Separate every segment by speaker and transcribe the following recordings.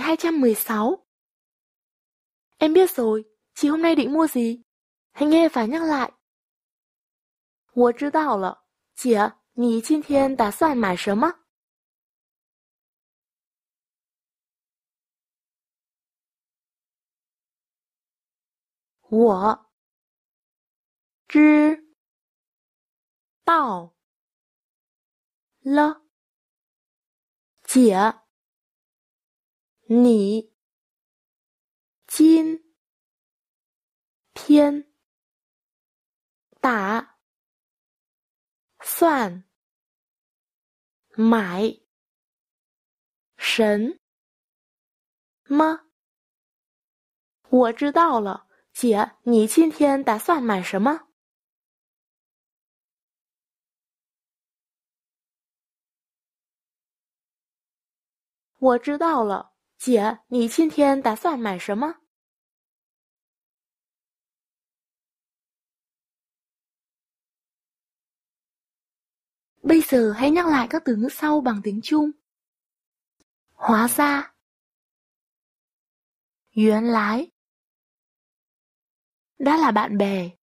Speaker 1: hai trăm mười sáu Em biết rồi, chị hôm nay định mua gì? Hãy nghe phản nhắc lại. 我知道了，姐，你今天打算买什么？我知道了。姐，你今天打算买什么？我知道了，姐，你今天打算买什么？我知道了，姐，你今天打算买什么？bây giờ hãy nhắc lại các từ ngữ sau bằng tiếng Trung：hóa ra，yến lái，đã là bạn bè，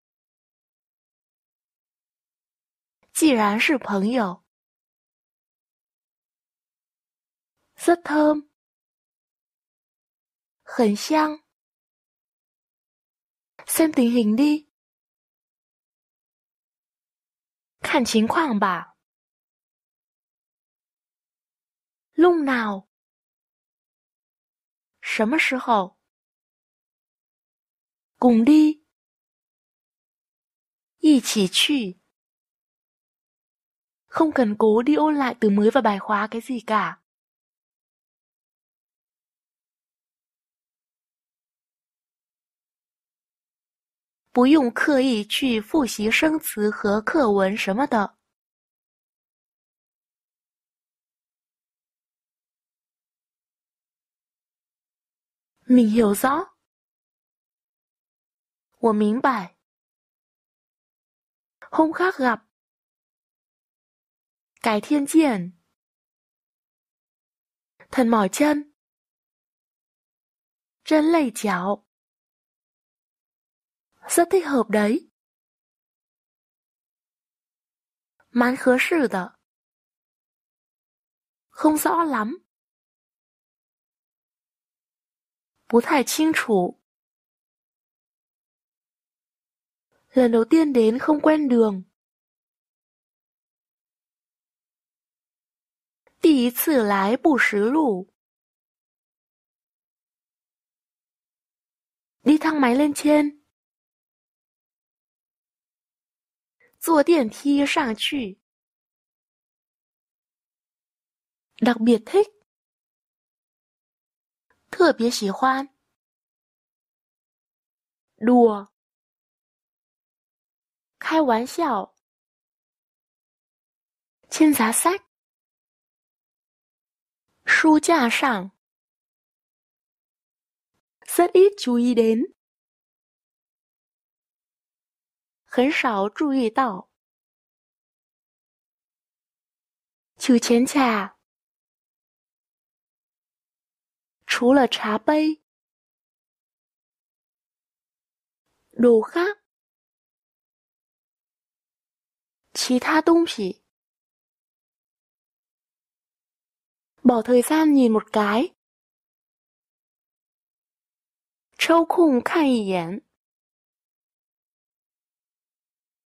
Speaker 1: 既然是朋友。rất thơm. Khẩn Sang Xem tình hình đi. Khẩn chính khoảng bà. Lúc nào? 什么时候？cùng đi，一起去。Không cần cố đi ôn lại từ mới và bài khóa cái gì cả. 不用刻意去复习生词和课文什么的。明有桑，我明白。Hôm khác gặp, cải thiện, thần mỏi chân, chân lêch 脚。rất thích hợp đấy. Mán khứa sử tờ. Không rõ lắm. Bố thải chinh chủ. Lần đầu tiên đến không quen đường. Tỷ lái Đi thang máy lên trên. 坐电梯上去。đặc biệt thích 特别喜欢 đùa 开玩笑 trên giá sách rất ít chú ý đến 很少注意到。邱钱钱，除了茶杯，鲁哈，其他东西，bỏ thời gian nhìn một cái，抽空看一眼。